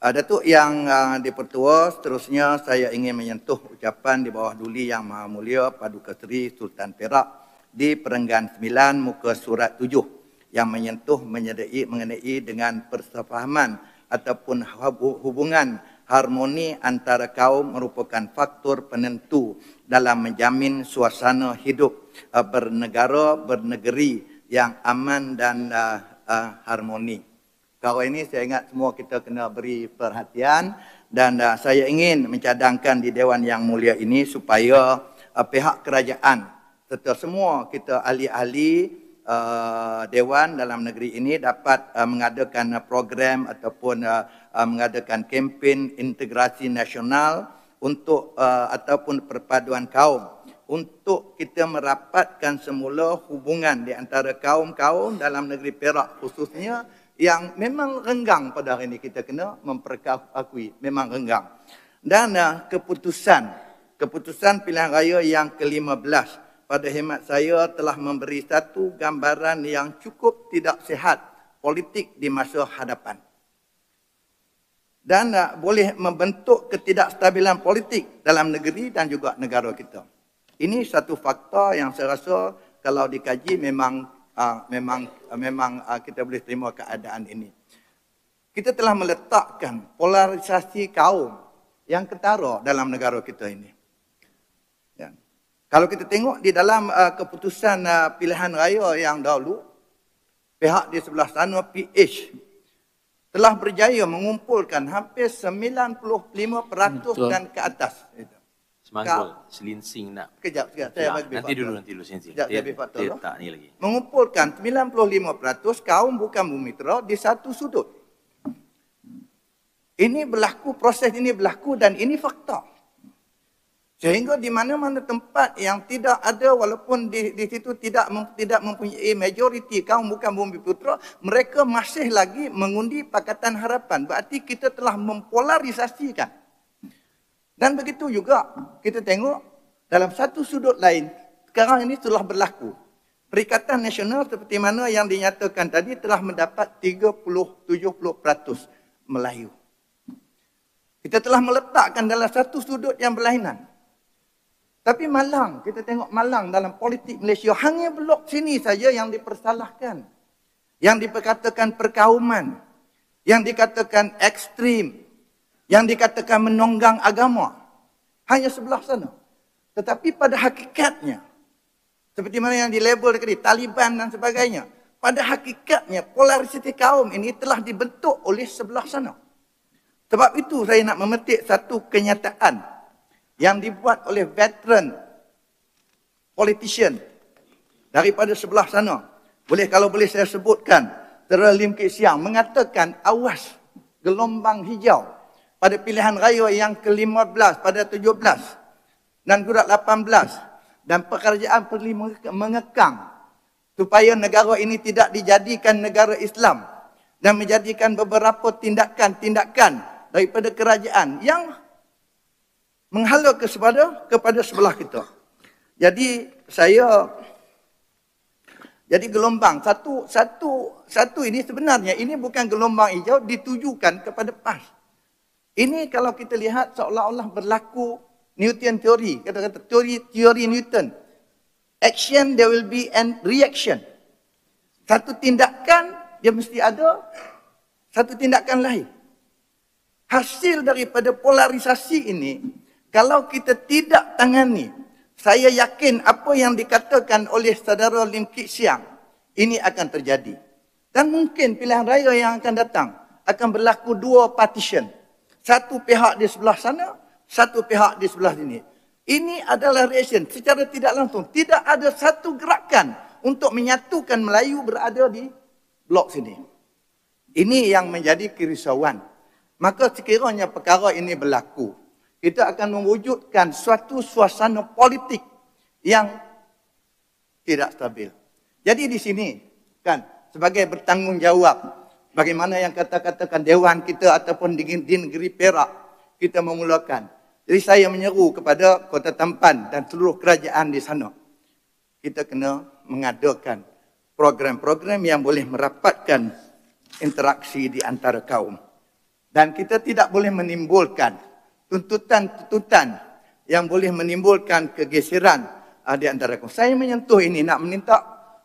Uh, Datuk yang uh, ah, dipertua, seterusnya saya ingin menyentuh ucapan di bawah duli yang Maha Mulia Paduka Seri Sultan Perak di Perenggan 9 muka surat 7 yang menyentuh menyedai mengenai dengan persefahaman ataupun hubungan harmoni antara kaum merupakan faktor penentu dalam menjamin suasana hidup uh, bernegara, bernegeri yang aman dan uh, uh, harmoni. Kalau ini saya ingat semua kita kena beri perhatian dan uh, saya ingin mencadangkan di dewan yang mulia ini supaya uh, pihak kerajaan serta semua kita ahli-ahli uh, dewan dalam negeri ini dapat uh, mengadakan uh, program ataupun uh, uh, mengadakan kempen integrasi nasional untuk uh, ataupun perpaduan kaum untuk kita merapatkan semula hubungan di antara kaum-kaum dalam negeri Perak khususnya yang memang renggang pada hari ini kita kena memperakui memang renggang dan uh, keputusan keputusan pilihan raya yang ke-15 pada hemat saya telah memberi satu gambaran yang cukup tidak sihat politik di masa hadapan dan uh, boleh membentuk ketidakstabilan politik dalam negeri dan juga negara kita. Ini satu fakta yang saya rasa kalau dikaji memang Ah, memang ah, memang ah, kita boleh terima keadaan ini. Kita telah meletakkan polarisasi kaum yang ketara dalam negara kita ini. Ya. Kalau kita tengok di dalam keputusan pilihan raya yang dahulu, pihak di sebelah sana PH telah berjaya mengumpulkan hampir 95% hmm, dan ke atas itu. Semanggul, selinsing nak. Kejap, sekejap. Saya bagi nanti dulu, nanti dulu selinsing. Sekejap, saya bagi faktor. Dia tak ni lagi. Mengumpulkan 95% kaum bukan bumi tera di satu sudut. Ini berlaku, proses ini berlaku dan ini faktor. Sehingga di mana-mana tempat yang tidak ada walaupun di, di situ tidak mem, tidak mempunyai majoriti kaum bukan bumi putera, mereka masih lagi mengundi Pakatan Harapan. Berarti kita telah mempolarisasikan. Dan begitu juga kita tengok dalam satu sudut lain sekarang ini telah berlaku. Perikatan Nasional seperti mana yang dinyatakan tadi telah mendapat 30-70% Melayu. Kita telah meletakkan dalam satu sudut yang berlainan. Tapi malang, kita tengok malang dalam politik Malaysia. Hanya blok sini saja yang dipersalahkan. Yang diperkatakan perkauman. Yang dikatakan ekstrim yang dikatakan menonggang agama hanya sebelah sana. Tetapi pada hakikatnya, seperti mana yang dilabel tadi, Taliban dan sebagainya, pada hakikatnya polarisiti kaum ini telah dibentuk oleh sebelah sana. Sebab itu saya nak memetik satu kenyataan yang dibuat oleh veteran politician daripada sebelah sana. Boleh kalau boleh saya sebutkan, Tera Lim Siang mengatakan awas gelombang hijau pada pilihan raya yang ke-15 pada 17 dan gurat 18 dan pekerjaan perlu mengekang supaya negara ini tidak dijadikan negara Islam dan menjadikan beberapa tindakan-tindakan daripada kerajaan yang menghala kepada kepada sebelah kita. Jadi saya jadi gelombang satu satu satu ini sebenarnya ini bukan gelombang hijau ditujukan kepada PAS. Ini kalau kita lihat seolah-olah berlaku Newton teori, kata-kata teori teori Newton. Action there will be an reaction. Satu tindakan dia mesti ada satu tindakan lain. Hasil daripada polarisasi ini kalau kita tidak tangani, saya yakin apa yang dikatakan oleh saudara Lim Kit Siang ini akan terjadi. Dan mungkin pilihan raya yang akan datang akan berlaku dua partition. Satu pihak di sebelah sana, satu pihak di sebelah sini. Ini adalah reaction secara tidak langsung. Tidak ada satu gerakan untuk menyatukan Melayu berada di blok sini. Ini yang menjadi kerisauan. Maka sekiranya perkara ini berlaku, kita akan mewujudkan suatu suasana politik yang tidak stabil. Jadi di sini kan sebagai bertanggungjawab Bagaimana yang kata-katakan dewan kita ataupun di, di negeri Perak kita memulakan. Jadi saya menyeru kepada Kota Tampan dan seluruh kerajaan di sana. Kita kena mengadakan program-program yang boleh merapatkan interaksi di antara kaum. Dan kita tidak boleh menimbulkan tuntutan-tuntutan yang boleh menimbulkan kegeseran ah, di antara kaum. Saya menyentuh ini nak meminta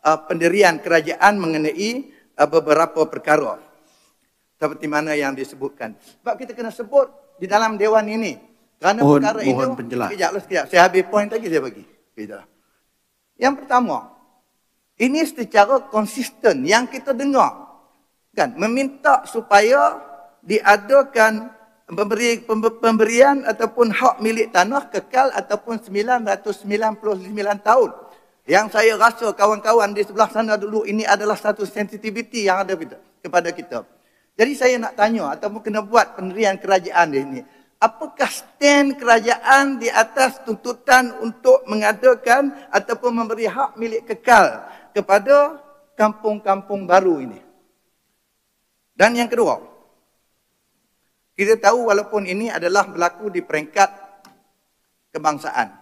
ah, pendirian kerajaan mengenai Eh, beberapa perkara seperti mana yang disebutkan. Sebab kita kena sebut di dalam dewan ini. Kerana mohon, perkara mohon itu, penjelas. sekejap lah sekejap. Saya habis poin lagi saya bagi. Sekejap. Yang pertama, ini secara konsisten yang kita dengar. Kan, meminta supaya diadakan pemberi, pemberian ataupun hak milik tanah kekal ataupun 999 tahun. Yang saya rasa kawan-kawan di sebelah sana dulu ini adalah satu sensitiviti yang ada kita, kepada kita. Jadi saya nak tanya ataupun kena buat pendirian kerajaan di sini. Apakah stand kerajaan di atas tuntutan untuk mengadakan ataupun memberi hak milik kekal kepada kampung-kampung baru ini? Dan yang kedua, kita tahu walaupun ini adalah berlaku di peringkat kebangsaan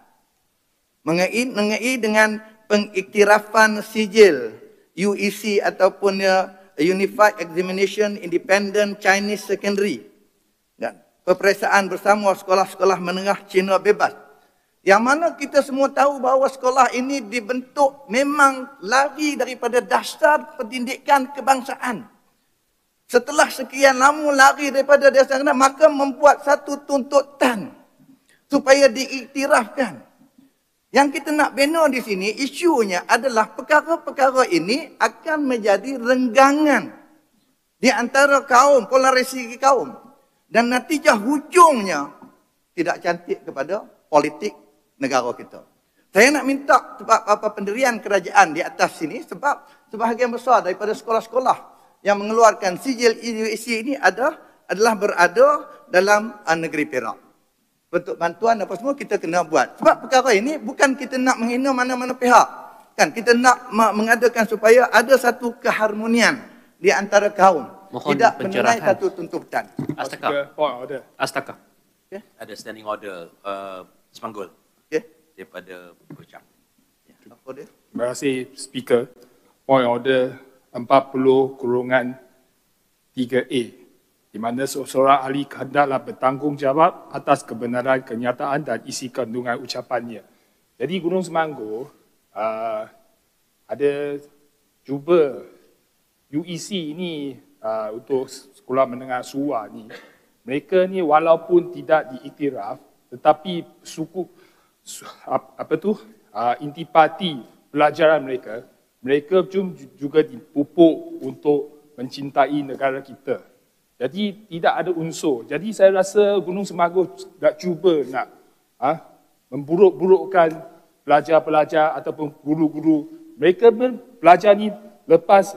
mengenai, dengan pengiktirafan sijil UEC ataupun ya, Unified Examination Independent Chinese Secondary dan peperiksaan bersama sekolah-sekolah menengah Cina bebas yang mana kita semua tahu bahawa sekolah ini dibentuk memang lari daripada dasar pendidikan kebangsaan. Setelah sekian lama lari daripada dasar kebangsaan, maka membuat satu tuntutan supaya diiktirafkan. Yang kita nak bina di sini, isunya adalah perkara-perkara ini akan menjadi renggangan di antara kaum, polarisasi kaum. Dan natijah hujungnya tidak cantik kepada politik negara kita. Saya nak minta sebab apa pendirian kerajaan di atas sini sebab sebahagian besar daripada sekolah-sekolah yang mengeluarkan sijil e UIC ini ada adalah berada dalam uh, negeri Perak bentuk bantuan apa semua kita kena buat. Sebab perkara ini bukan kita nak menghina mana-mana pihak. Kan kita nak mengadakan supaya ada satu keharmonian di antara kaum. Mohon Tidak pencerahan. menilai satu tuntutan. Astaka. Oh Astaka. Okay. Ya. Ada standing order uh, semanggul. Okay. Ya. Daripada Bucang. Ya. Terima kasih Speaker. Point order 40 kurungan 3A di mana seorang ahli hendaklah bertanggungjawab atas kebenaran kenyataan dan isi kandungan ucapannya. Jadi Gunung Semanggur uh, ada cuba UEC ini uh, untuk sekolah menengah SUA ni mereka ni walaupun tidak diiktiraf tetapi suku su, apa tu uh, intipati pelajaran mereka mereka juga dipupuk untuk mencintai negara kita jadi tidak ada unsur. Jadi saya rasa Gunung Semanggu tak cuba nak ha, memburuk-burukkan pelajar-pelajar ataupun guru-guru. Mereka pun pelajar ni lepas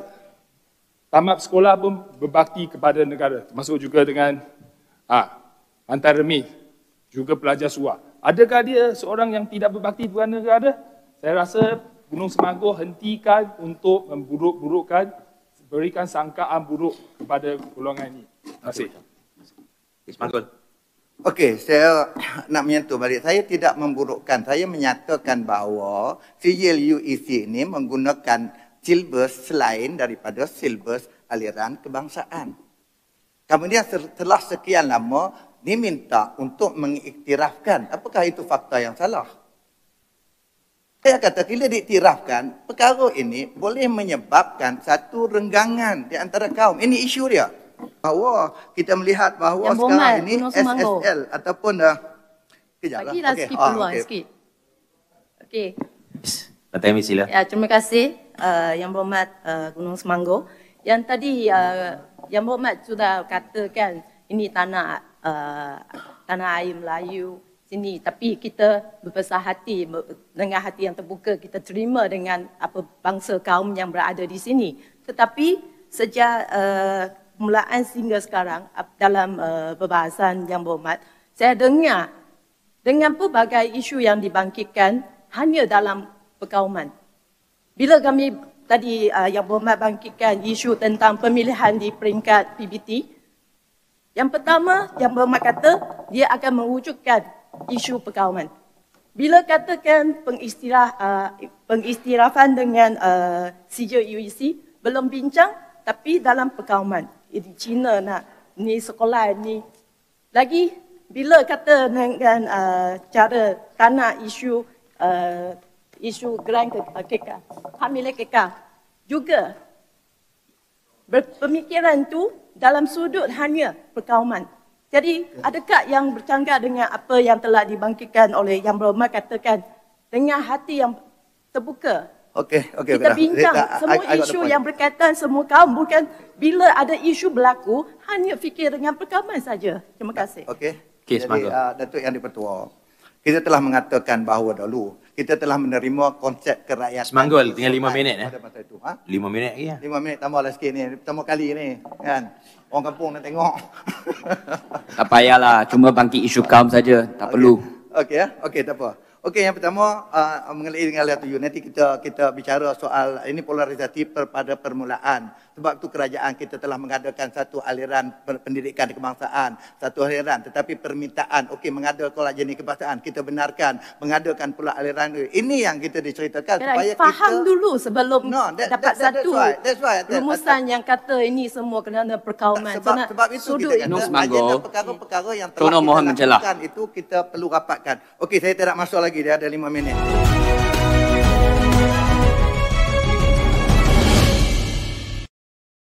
tamat sekolah pun berbakti kepada negara. Termasuk juga dengan ha, Pantai Remih. Juga pelajar suar. Adakah dia seorang yang tidak berbakti kepada negara? Saya rasa Gunung Semanggu hentikan untuk memburuk-burukkan berikan sangkaan buruk kepada golongan ini. Terima kasih. Ismail. Okey, saya nak menyentuh balik. Saya tidak memburukkan. Saya menyatakan bahawa CLUEC ini menggunakan silbus selain daripada silbus aliran kebangsaan. Kemudian setelah sekian lama diminta untuk mengiktirafkan. Apakah itu fakta yang salah? Saya kata bila diiktirafkan, perkara ini boleh menyebabkan satu renggangan di antara kaum. Ini isu dia bahawa kita melihat bahawa yang sekarang bongal, ini SSL ataupun uh, kejap lah. Bagilah okay. sikit ah, peluang okay. sikit. Okey. Nanti kami Ya, terima kasih uh, yang berhormat uh, Gunung Semanggo. Yang tadi uh, yang berhormat sudah katakan ini tanah uh, tanah air Melayu sini. Tapi kita berbesar hati dengan hati yang terbuka kita terima dengan apa bangsa kaum yang berada di sini. Tetapi sejak uh, permulaan sehingga sekarang dalam eh, perbahasan yang berhormat, saya dengar dengan pelbagai isu yang dibangkitkan hanya dalam perkauman. Bila kami tadi eh, yang berhormat bangkitkan isu tentang pemilihan di peringkat PBT, yang pertama yang berhormat kata dia akan mewujudkan isu perkauman. Bila katakan pengistirah, eh, pengistirahan dengan uh, CJUEC, belum bincang tapi dalam perkauman ini Cina nak ni sekolah ni lagi bila kata dengan uh, cara tanah isu uh, isu grand ke uh, keka hamil eh keka juga pemikiran tu dalam sudut hanya perkauman jadi adakah yang bercanggah dengan apa yang telah dibangkitkan oleh Yang Berhormat katakan dengan hati yang terbuka Okay, okey. Kita bincang okay, semua I, I isu yang berkaitan semua kaum bukan bila ada isu berlaku hanya fikir dengan perkaman saja. Terima kasih. Okay, Okay, Jadi uh, Datuk Yang Dipertua, kita telah mengatakan bahawa dahulu kita telah menerima konsep kerakyatan. Semanggol tinggal lima minit eh. Pada masa itu, ha? Lima minit lagi. Ya. Lima minit tambah lagi ni. Pertama kali ni kan. Orang kampung nak tengok. tak payahlah. Cuma bangkit isu kaum saja. Tak okay. perlu. Okey okay, ya? Okey tak apa. Okey, yang pertama uh, mengenai dengan Latu Nanti kita kita bicara soal ini polarisasi pada permulaan. Sebab itu kerajaan kita telah mengadakan satu aliran pendidikan kebangsaan, satu aliran tetapi permintaan okey mengada kolej jenis kebangsaan, kita benarkan mengadakan pula aliran Ini yang kita diceritakan Kerai, supaya faham kita faham dulu sebelum no, that, dapat that, that, satu. That's why, that's why, that, rumusan yang kata ini semua kerana perkauman. Sebab, so, sebab itu sudut kita kata agenda perkara-perkara yang telah Tuan kita lakukan itu kita perlu rapatkan. Okey, saya tidak masuk lagi. Dia ada lima minit.